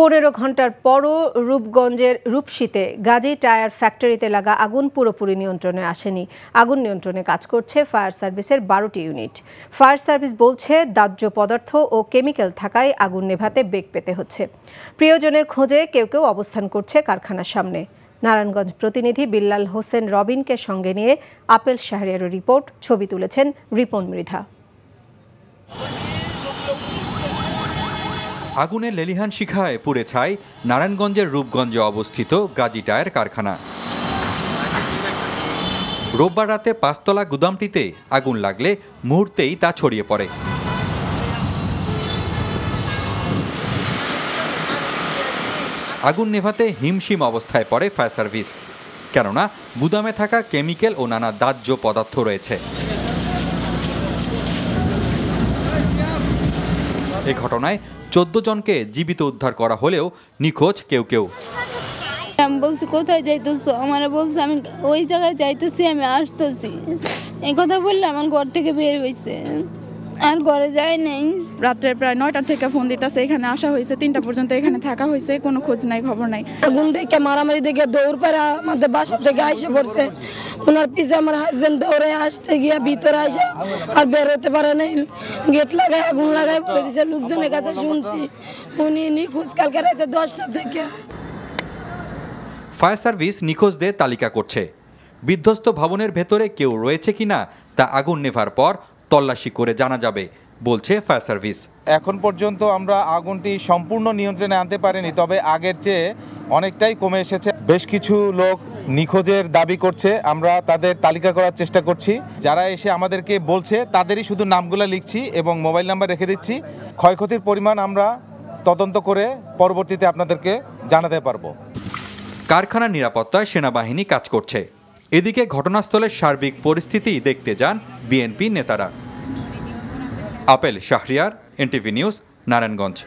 পনেরো ঘন্টার পরও রূপগঞ্জের রূপসীতে গাজী টায়ার ফ্যাক্টরিতে লাগা আগুন পুরোপুরি নিয়ন্ত্রণে আসেনি আগুন নিয়ন্ত্রণে কাজ করছে ফায়ার সার্ভিসের বারোটি ইউনিট ফায়ার সার্ভিস বলছে দাহ্য পদার্থ ও কেমিক্যাল থাকায় আগুন নেভাতে বেগ পেতে হচ্ছে প্রিয়জনের খোঁজে কেউ কেউ অবস্থান করছে কারখানার সামনে নারায়ণগঞ্জ প্রতিনিধি বিল্লাল হোসেন রবিনকে সঙ্গে নিয়ে আপেল শাহরিয়ারের রিপোর্ট ছবি তুলেছেন রিপন মৃধা আগুনের লেলিহান শিখায় পুড়ে ছাই নারায়ণগঞ্জের রূপগঞ্জে অবস্থিত গাজী টায়ার কারখানা রোববার রাতে পাঁচতলা গুদামটিতে আগুন লাগলে মুহূর্তেই তা ছড়িয়ে পড়ে আগুন নেভাতে হিমশিম অবস্থায় পড়ে ফায়ার সার্ভিস কেননা গুদামে থাকা কেমিক্যাল ও নানা দাহ্য পদার্থ রয়েছে এ ঘটনায় চোদ্দ জনকে জীবিত উদ্ধার করা হলেও নিখোঁজ কেউ কেউ আমি বলছি কোথায় যাইতেছো আমার বলছে আমি ওই জায়গায় যাইতেছি আমি আসতেছি এই কথা বললে আমার ঘর থেকে বের হয়েছে আর ঘরে যায় নেই রাত্রে প্রায় নয়টার থেকে ফোন দিতেছে এখানে আসা হয়েছে তিনটা পর্যন্ত এখানে থাকা হয়েছে কোনো খোঁজ নাই খবর নাই আগুন দেখে মারামারি দেখে দৌড় পাড়া আমাদের বাসা থেকে আইসে পড়ছে ওনার পিছে আমার হাজবেন্ড দৌড়ে আসতে গিয়ে ভিতরে আসে আর বেরোতে পারে নাই গেট লাগায় আগুন লাগায় বলে দিছে লোকজনের কাছে শুনছি উনি নিখোঁজ কালকে রাতে দশটা থেকে ফায়ার সার্ভিস নিখোঁজদের তালিকা করছে বিধ্বস্ত ভবনের ভেতরে কেউ রয়েছে কিনা তা আগুন নেভার পর তল্লাশি করে জানা যাবে বলছে ফায়ার সার্ভিস এখন পর্যন্ত আমরা আগুনটি সম্পূর্ণ নিয়ন্ত্রণে আনতে পারিনি তবে আগের চেয়ে অনেকটাই কমে এসেছে বেশ কিছু লোক নিখোঁজের দাবি করছে আমরা তাদের তালিকা করার চেষ্টা করছি যারা এসে আমাদেরকে বলছে তাদেরই শুধু নামগুলো লিখছি এবং মোবাইল নাম্বার রেখে দিচ্ছি ক্ষয়ক্ষতির পরিমাণ আমরা তদন্ত করে পরবর্তীতে আপনাদেরকে জানাতে পারবো কারখানার নিরাপত্তায় সেনাবাহিনী কাজ করছে এদিকে ঘটনাস্থলের সার্বিক পরিস্থিতি দেখতে যান বিএনপি নেতারা আপেল শাহরিয়ার এনটিভি নিউজ নারায়ণগঞ্জ